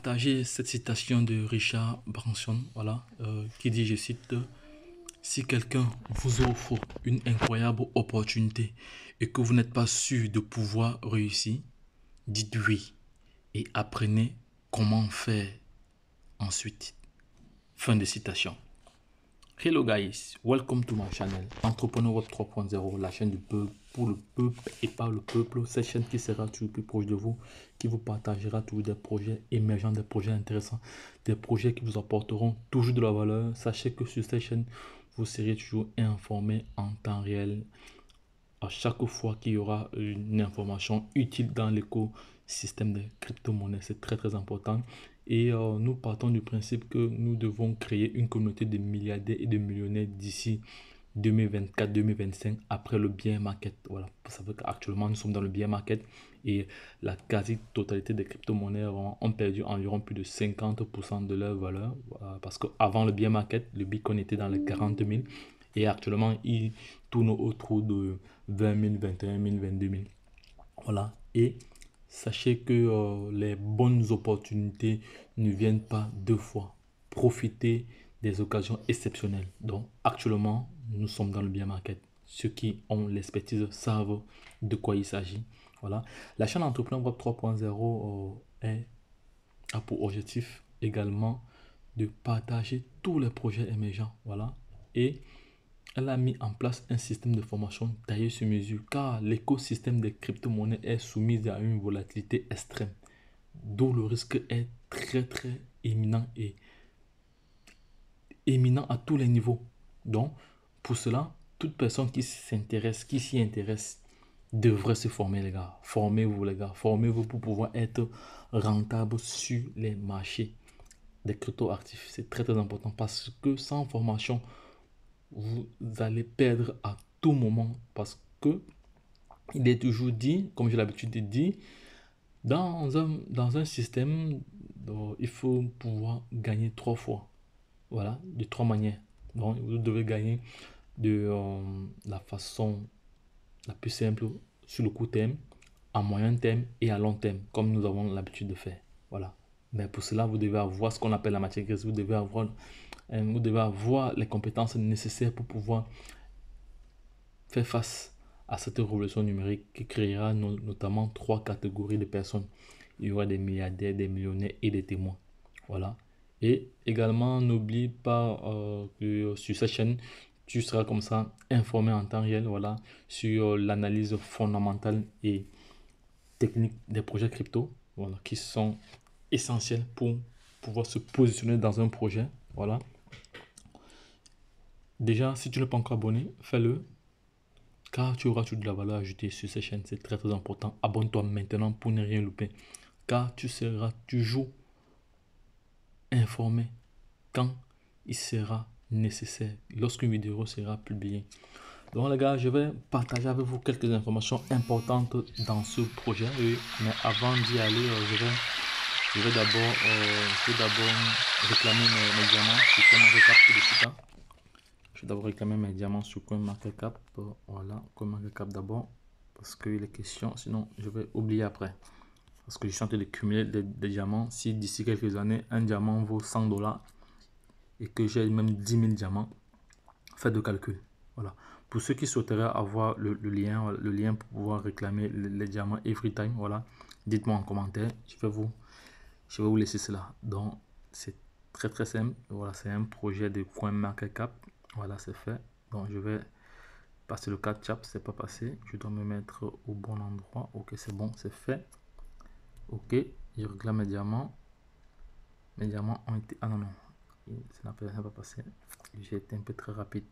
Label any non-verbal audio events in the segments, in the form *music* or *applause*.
partager cette citation de Richard Branson, voilà, euh, qui dit, je cite, Si quelqu'un vous offre une incroyable opportunité et que vous n'êtes pas sûr de pouvoir réussir, dites oui et apprenez comment faire ensuite. Fin de citation. Hello guys, welcome to my channel Entrepreneur 3.0, la chaîne du peuple pour le peuple et par le peuple. Cette chaîne qui sera toujours plus proche de vous, qui vous partagera toujours des projets émergents, des projets intéressants, des projets qui vous apporteront toujours de la valeur. Sachez que sur cette chaîne, vous serez toujours informé en temps réel. À chaque fois qu'il y aura une information utile dans l'écosystème des crypto-monnaies, c'est très très important. Et euh, nous partons du principe que nous devons créer une communauté de milliardaires et de millionnaires d'ici 2024-2025 après le bien market. Voilà, ça veut qu'actuellement nous sommes dans le bien market et la quasi-totalité des crypto-monnaies ont perdu environ plus de 50% de leur valeur parce que avant le bien market, le bitcoin était dans les 40 000 et actuellement il tourne autour de 20 000, 21 000, 22 000. Voilà, et Sachez que euh, les bonnes opportunités ne viennent pas deux fois. Profitez des occasions exceptionnelles. Donc actuellement, nous sommes dans le bien market. Ceux qui ont l'expertise savent de quoi il s'agit. Voilà. La chaîne Entrepreneur Web 3.0 euh, a pour objectif également de partager tous les projets émergents. Voilà. Et elle a mis en place un système de formation taillé sur mesure car l'écosystème des crypto-monnaies est soumis à une volatilité extrême, d'où le risque est très très éminent et éminent à tous les niveaux. Donc, pour cela, toute personne qui s'intéresse, qui s'y intéresse, devrait se former, les gars. Formez-vous, les gars. Formez-vous pour pouvoir être rentable sur les marchés des crypto-actifs. C'est très très important parce que sans formation, vous allez perdre à tout moment parce que il est toujours dit, comme j'ai l'habitude de dire, dans un, dans un système, il faut pouvoir gagner trois fois. Voilà, de trois manières. Donc, vous devez gagner de euh, la façon la plus simple sur le court terme, à moyen terme et à long terme, comme nous avons l'habitude de faire. Voilà. Mais pour cela, vous devez avoir ce qu'on appelle la matière grise, vous devez avoir vous devez avoir les compétences nécessaires pour pouvoir faire face à cette révolution numérique qui créera notamment trois catégories de personnes. Il y aura des milliardaires, des millionnaires et des témoins. Voilà. Et également, n'oublie pas euh, que sur cette chaîne, tu seras comme ça informé en temps réel voilà, sur l'analyse fondamentale et technique des projets crypto voilà, qui sont essentiels pour pouvoir se positionner dans un projet. Voilà. Déjà, si tu n'es pas encore abonné, fais-le. Car tu auras toute de la valeur ajoutée sur cette chaîne. C'est très très important. Abonne-toi maintenant pour ne rien louper. Car tu seras toujours informé quand il sera nécessaire, lorsqu'une vidéo sera publiée. Donc les gars, je vais partager avec vous quelques informations importantes dans ce projet. mais avant d'y aller, euh, euh, je vais, d'abord réclamer mes, diamants, tout je vais d'abord réclamer mes diamants sur cap Voilà, cap d'abord. Parce que les questions, sinon je vais oublier après. Parce que je suis en train de cumuler des, diamants. Si d'ici quelques années, un diamant vaut 100 dollars et que j'ai même 10 000 diamants, faites le calcul. Voilà. Pour ceux qui souhaiteraient avoir le, lien, le lien pour pouvoir réclamer les, diamants diamants every time, voilà, dites-moi en commentaire. Je vais vous, je vais vous laisser cela. Donc, c'est très très simple. Voilà, c'est un projet de cap voilà, c'est fait. Donc, je vais passer le catch-up. C'est pas passé. Je dois me mettre au bon endroit. Ok, c'est bon, c'est fait. Ok, je regarde mes diamants. Mes diamants ont été... Ah non, non, ça n'a pas passé. J'ai été un peu très rapide.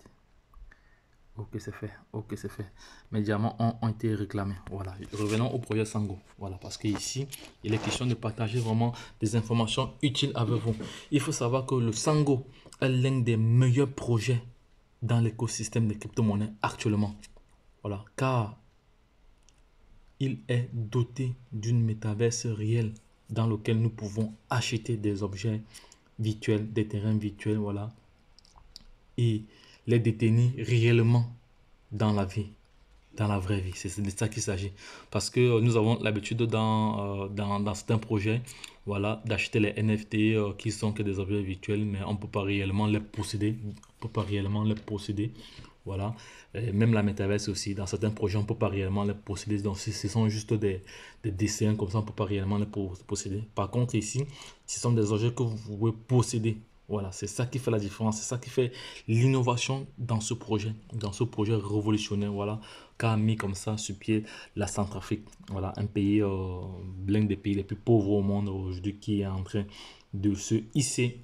Ok, c'est fait. Ok, c'est fait. Mes diamants ont, été réclamés. Voilà. Revenons au projet Sango. Voilà. Parce qu'ici, il est question de partager vraiment des informations utiles avec vous. Il faut savoir que le Sango est l'un des meilleurs projets dans l'écosystème des crypto-monnaies actuellement. Voilà. Car il est doté d'une métaverse réelle dans lequel nous pouvons acheter des objets virtuels, des terrains virtuels. Voilà. Et les détenir réellement dans la vie, dans la vraie vie. C'est de ça qu'il s'agit. Parce que euh, nous avons l'habitude euh, dans, dans, certains projets voilà, d'acheter les NFT euh, qui sont que des objets virtuels, mais on ne peut pas réellement les posséder. On peut pas réellement les posséder. Voilà. même la métaverse aussi, dans certains projets, on ne peut pas réellement les posséder. Donc, ce sont juste des, des dessins comme ça, on ne peut pas réellement les posséder. Par contre, ici, ce sont des objets que vous pouvez posséder. Voilà, c'est ça qui fait la différence, c'est ça qui fait l'innovation dans ce projet, dans ce projet révolutionnaire, voilà, qu'a mis comme ça sur pied la Centrafrique. Voilà, un pays, euh, l'un des pays les plus pauvres au monde aujourd'hui qui est en train de se hisser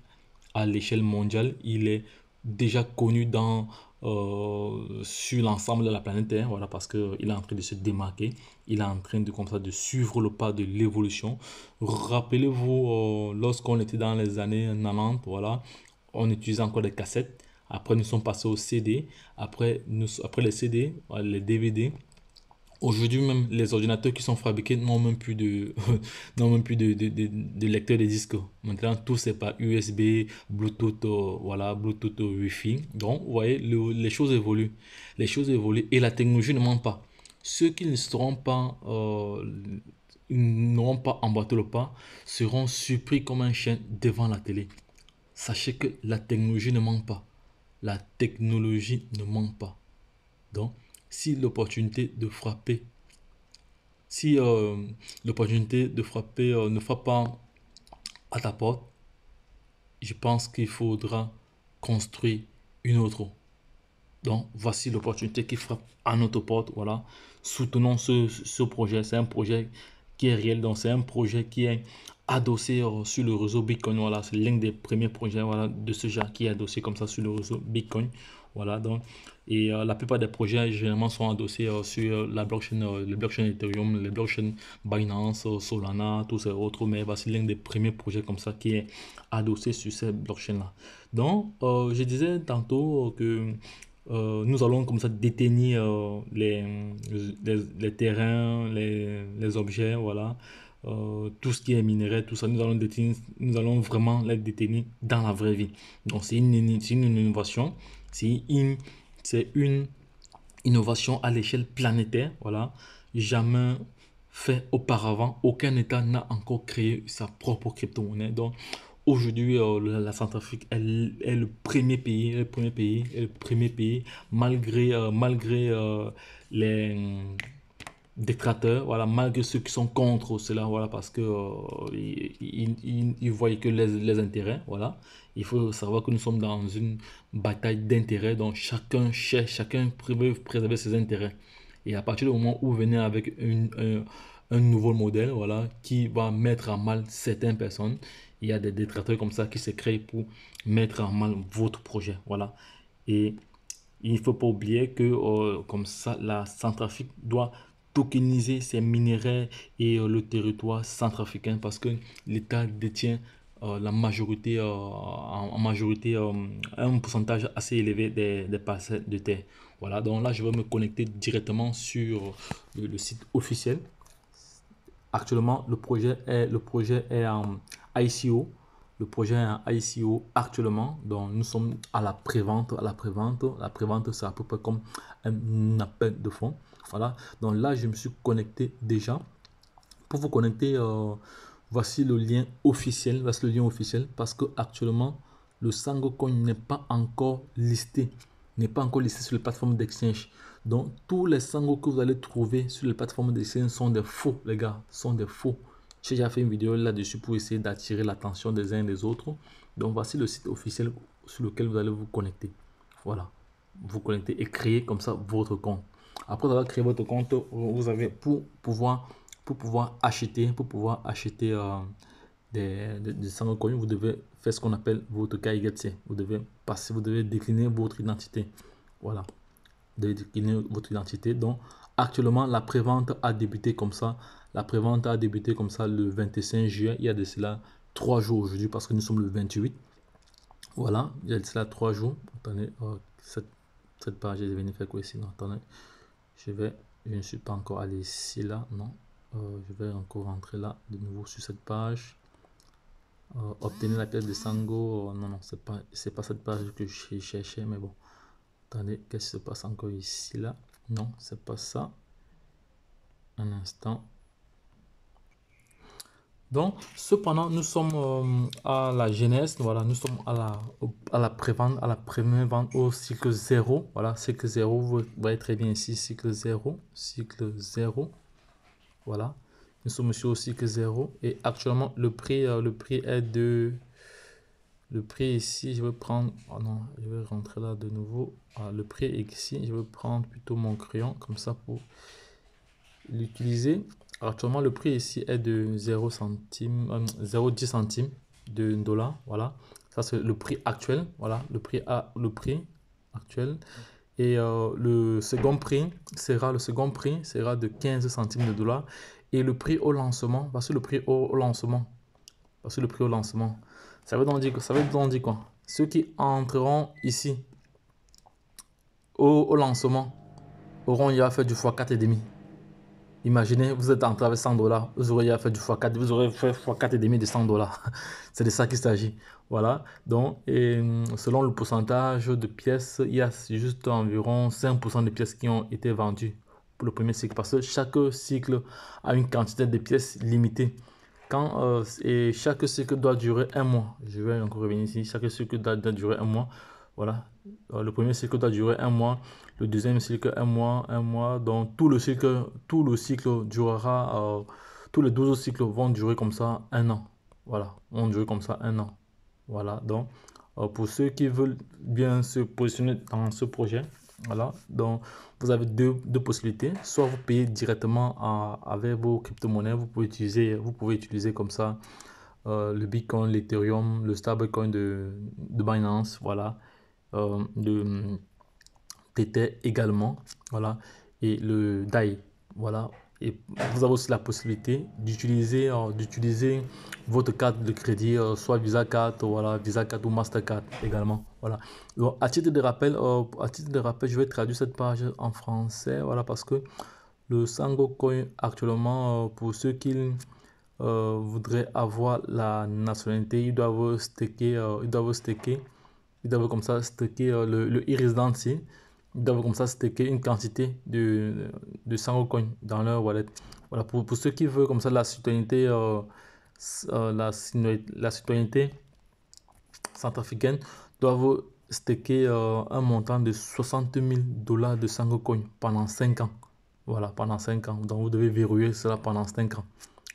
à l'échelle mondiale. Il est déjà connu dans euh, sur l'ensemble de la planète Terre, hein, voilà, parce qu'il est en train de se démarquer, il est en train de, de suivre le pas de l'évolution. Rappelez-vous, euh, lorsqu'on était dans les années 90, voilà, on utilisait encore des cassettes, après nous sommes passés au CD, après, nous, après les CD, les DVD, Aujourd'hui même, les ordinateurs qui sont fabriqués n'ont même plus de, *laughs* n'ont même plus de, de, de, lecteur de disques. Maintenant, tout c'est par USB, Bluetooth, euh, voilà, Bluetooth, euh, Wi-Fi. Donc, vous voyez, les choses évoluent. Les choses évoluent et la technologie ne ment pas. Ceux qui ne seront pas, euh, n'auront pas emboîté le pas, seront surpris comme un chien devant la télé. Sachez que la technologie ne ment pas. La technologie ne manque pas. Donc, si l'opportunité de frapper, si euh, l'opportunité de frapper euh, ne frappe pas à ta porte, je pense qu'il faudra construire une autre. Donc, voici l'opportunité qui frappe à notre porte. Voilà, soutenons ce, projet. C'est un projet qui est réel. Donc, c'est un projet qui est adossé euh, sur le réseau Bitcoin. Voilà, c'est l'un des premiers projets voilà, de ce genre qui est adossé comme ça sur le réseau Bitcoin. Voilà, donc, et euh, la plupart des projets généralement sont adossés euh, sur euh, la blockchain, les blockchain Ethereum, les blockchain Binance, Solana, tous ces autres. Mais voici l'un des premiers projets comme ça qui est adossé sur ces blockchains-là. Donc, je disais tantôt que nous allons comme ça détenir les, les, terrains, les, les, objets, voilà, euh, tout ce qui est minerai, tout ça, nous allons, détenir, nous allons vraiment les détenir dans la vraie vie. Donc c'est une, une, une, innovation, c'est une, une innovation à l'échelle planétaire, voilà, jamais fait auparavant, aucun État n'a encore créé sa propre crypto-monnaie. Donc aujourd'hui, euh, la, Centrafrique est, est, le premier pays, le premier pays, le premier pays, malgré, euh, malgré les détracteurs, voilà, malgré ceux qui sont contre cela, voilà, parce que euh, ils, ils, ils, voient que les, les, intérêts, voilà. Il faut savoir que nous sommes dans une bataille d'intérêts, dont chacun cherche, chacun veut préserver ses intérêts. Et à partir du moment où vous venez avec une, un, nouveau modèle, voilà, qui va mettre à mal certaines personnes, il y a des détracteurs comme ça qui se créent pour mettre à mal votre projet, voilà. Et il ne faut pas oublier que euh, comme ça, la Centrafrique doit tokeniser ces minéraux et euh, le territoire centrafricain parce que l'État détient euh, la majorité, euh, en majorité, un pourcentage assez élevé des, des parcelles de terre. Voilà, donc là, je vais me connecter directement sur le, site officiel. Actuellement, le projet est, le projet est en ICO. Le projet est en ICO actuellement. Donc, nous sommes à la prévente. À la prévente, la prévente, c'est à peu près comme un appel de fonds. Voilà, donc là, je me suis connecté déjà. Pour vous connecter, euh, voici le lien officiel. Voici le lien officiel parce que actuellement, le Sango Coin n'est pas encore listé n'est pas encore listé sur les plateformes d'exchange. Donc, tous les sangos que vous allez trouver sur les plateformes d'exchange sont des faux, les gars, sont des faux. J'ai déjà fait une vidéo là-dessus pour essayer d'attirer l'attention des uns et des autres. Donc, voici le site officiel sur lequel vous allez vous connecter. Voilà. Vous connectez et créez comme ça votre compte. Après avoir créé votre compte, vous avez pour pouvoir, pour pouvoir acheter, pour pouvoir acheter euh, des, des, des coins, vous devez faire ce qu'on appelle votre KYC Vous devez passer, vous devez décliner votre identité. Voilà. Vous devez décliner votre identité. Donc, actuellement, la prévente a débuté comme ça. La prévente a débuté comme ça le 25 juin. Il y a de cela trois jours aujourd'hui parce que nous sommes le 28. Voilà, il y a de cela trois jours. Attendez, oh, cette, page, est venue faire quoi ici je vais je ne suis pas encore allé ici là non euh, je vais encore rentrer là de nouveau sur cette page euh, obtenir la pièce de sango euh, non non c'est pas c'est pas cette page que je cherchais mais bon attendez qu'est ce qui se passe encore ici là non c'est pas ça un instant donc, cependant, nous sommes euh, à la jeunesse, voilà, nous sommes à la, à la pré à la première vente au cycle 0. Voilà, cycle 0, vous voyez très bien ici, cycle 0, cycle 0. Voilà, nous sommes sur cycle 0 et actuellement, le prix, euh, le prix est de... Le prix ici, je vais prendre... Oh non, je vais rentrer là de nouveau. Ah, le prix ici, je vais prendre plutôt mon crayon comme ça pour l'utiliser. Actuellement, le prix ici est de 0 centime 0,10 euh, centimes de dollar. Voilà, ça c'est le prix actuel. Voilà, le prix à le prix actuel. Et euh, le second prix sera le second prix sera de 15 centimes de dollars. Et le prix au lancement, parce que le prix au lancement, parce que le prix au lancement, ça veut donc dire Ça veut dire quoi Ceux qui entreront ici au, lancement auront il y a fait du x demi Imaginez, vous êtes en 100 dollars, vous auriez fait du x4, vous aurez fait x4 et demi de 100 dollars. *laughs* C'est de ça qu'il s'agit. Voilà. Donc, et hum, selon le pourcentage de pièces, il y a juste environ 5% des pièces qui ont été vendues pour le premier cycle parce que chaque cycle a une quantité de pièces limitée. Quand, euh, et chaque cycle doit durer un mois. Je vais encore revenir ici. Chaque cycle doit, doit durer un mois. Voilà. Euh, le premier cycle doit durer un mois le deuxième cycle un mois, un mois. Donc tout le cycle, tout le cycle durera, euh, tous les 12 cycles vont durer comme ça un an. Voilà, on durer comme ça un an. Voilà, donc euh, pour ceux qui veulent bien se positionner dans ce projet, voilà, donc vous avez deux, possibilités. Soit vous payez directement avec vos crypto-monnaies, vous pouvez utiliser, vous pouvez utiliser comme ça euh, le Bitcoin, l'Ethereum, le stablecoin de, de Binance, voilà, de était également. Voilà. Et le DAI. Voilà. Et vous avez aussi la possibilité d'utiliser euh, d'utiliser votre carte de crédit, euh, soit Visa 4 voilà, Visa 4 ou Mastercard également. Voilà. Donc, à titre de rappel, euh, à titre de rappel, je vais traduire cette page en français, voilà, parce que le Sango Coin actuellement, pour ceux qui voudraient avoir la nationalité, ils doivent staker, ils doivent staker, ils doivent comme ça staker le, le e doivent comme ça stocker une quantité de, de 100 coin dans leur wallet. Voilà, pour, pour, ceux qui veulent comme ça la citoyenneté, euh, euh, la, la citoyenneté centrafricaine, doivent staker euh, un montant de 60 000 dollars de Sango Coin pendant 5 ans. Voilà, pendant 5 ans. Donc vous devez verrouiller cela pendant 5 ans.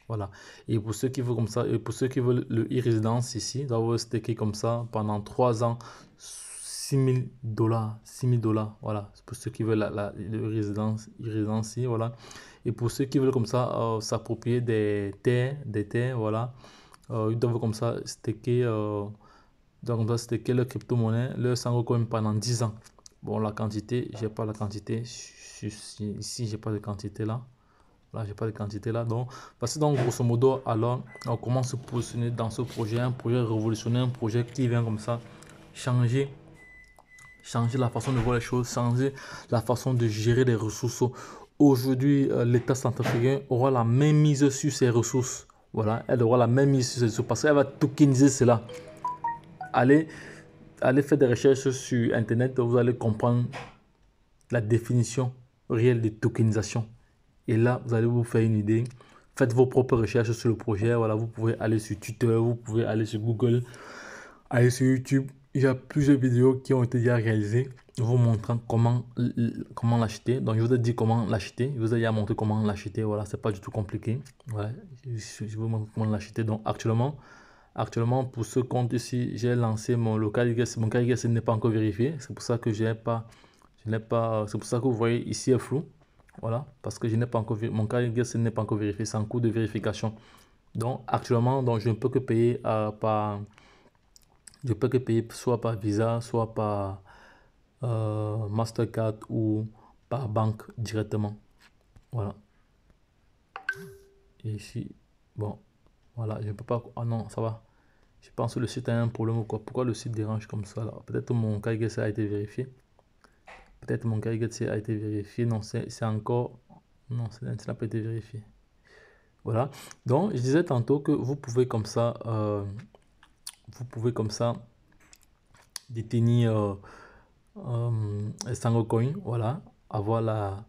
Voilà. Et pour ceux qui veulent comme ça, et pour ceux qui veulent le e-résidence ici, doivent staker comme ça pendant 3 ans 6000 dollars, 6000 dollars, voilà, pour ceux qui veulent la, la, résidence, résidence, voilà. Et pour ceux qui veulent comme ça euh, s'approprier des terres, des terres, voilà, euh, ils doivent comme ça staker, euh, donc comme le staker leur crypto-monnaie, leur même pendant 10 ans. Bon, la quantité, j'ai pas la quantité, ici, j'ai pas de quantité là. Là, j'ai pas de quantité là. Donc, parce que donc, grosso modo, alors, on commence se positionner dans ce projet, un projet révolutionnaire, un projet qui vient comme ça changer changer la façon de voir les choses, changer la façon de gérer les ressources. Aujourd'hui, euh, l'État centrafricain aura la même mise sur ses ressources. Voilà, elle aura la même mise sur ses ressources parce qu'elle va tokeniser cela. Allez, allez faire des recherches sur Internet, vous allez comprendre la définition réelle de tokenisation. Et là, vous allez vous faire une idée. Faites vos propres recherches sur le projet. Voilà, vous pouvez aller sur Twitter, vous pouvez aller sur Google, aller sur YouTube il y a plusieurs vidéos qui ont été déjà réalisées vous montrant comment, comment l'acheter. Donc, je vous ai dit comment l'acheter. Je vous ai montré comment l'acheter. Voilà, c'est pas du tout compliqué. Voilà, je, vous montre comment l'acheter. Donc, actuellement, actuellement, pour ce compte ici, j'ai lancé mon local Mon local IGS n'est pas encore vérifié. C'est pour ça que j'ai pas, je n'ai pas, c'est pour ça que vous voyez ici est flou. Voilà, parce que je n'ai pas encore, mon cas ce n'est pas encore vérifié. C'est un de vérification. Donc, actuellement, donc, je ne peux que payer euh, par je peux que payer soit par Visa, soit par euh, Mastercard ou par banque directement. Voilà. Et ici, bon, voilà, je ne peux pas. Ah non, ça va. Je pense que le site a un problème ou quoi. Pourquoi le site dérange comme ça là Peut-être mon KGC a été vérifié. Peut-être mon KGC a été vérifié. Non, c'est encore. Non, ça n'a pas été vérifié. Voilà. Donc, je disais tantôt que vous pouvez comme ça. Euh, vous pouvez comme ça détenir euh, euh, un voilà, avoir la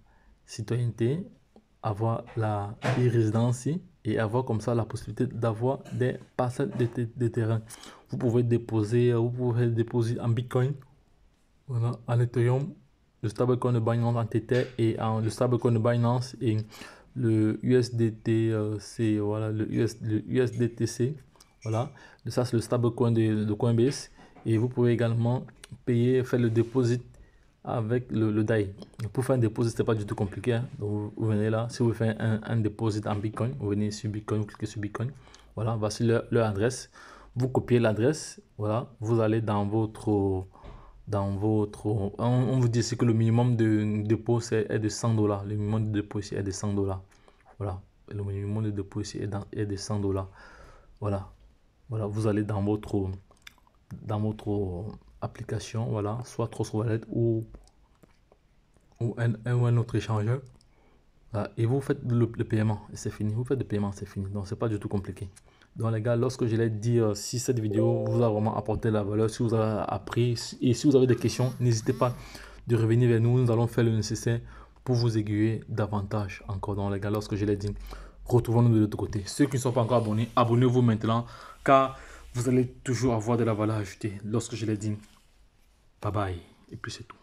citoyenneté, avoir la résidence et avoir comme ça la possibilité d'avoir des parcelles de, de, terrain. Vous pouvez déposer, euh, vous pouvez déposer en Bitcoin, voilà, en Ethereum, le stablecoin de Binance et en, le stablecoin de Binance et le c'est euh, voilà, le, le USDTC voilà, ça c'est le stablecoin de, Coinbase. Et vous pouvez également payer, faire le dépôt avec le, le DAI. Pour faire un dépôt, ce pas du tout compliqué. Hein. Donc vous, venez là, si vous faites un, un dépôt en Bitcoin, vous venez sur Bitcoin, vous cliquez sur Bitcoin. Voilà, voici leur, adresse. Vous copiez l'adresse, voilà, vous allez dans votre dans votre. On, vous dit que le minimum de dépôt est, de 100 dollars. Le minimum de dépôt ici est de 100 dollars. Voilà. Le minimum de dépôt ici est de 100 dollars. Voilà. Voilà, vous allez dans votre, dans votre application, voilà, soit Trust Wallet ou, ou un, autre échangeur. et vous faites le, paiement et c'est fini. Vous faites le paiement, c'est fini. Donc, c'est pas du tout compliqué. Donc, les gars, lorsque je l'ai dit, euh, si cette vidéo vous a vraiment apporté la valeur, si vous avez appris et si vous avez des questions, n'hésitez pas de revenir vers nous. Nous allons faire le nécessaire pour vous aiguiller davantage encore. Donc, les gars, lorsque je l'ai dit, retrouvons-nous de l'autre côté. Ceux qui ne sont pas encore abonnés, abonnez-vous maintenant car vous allez toujours avoir de la valeur ajoutée lorsque je l'ai dit. Bye bye. Et puis c'est tout.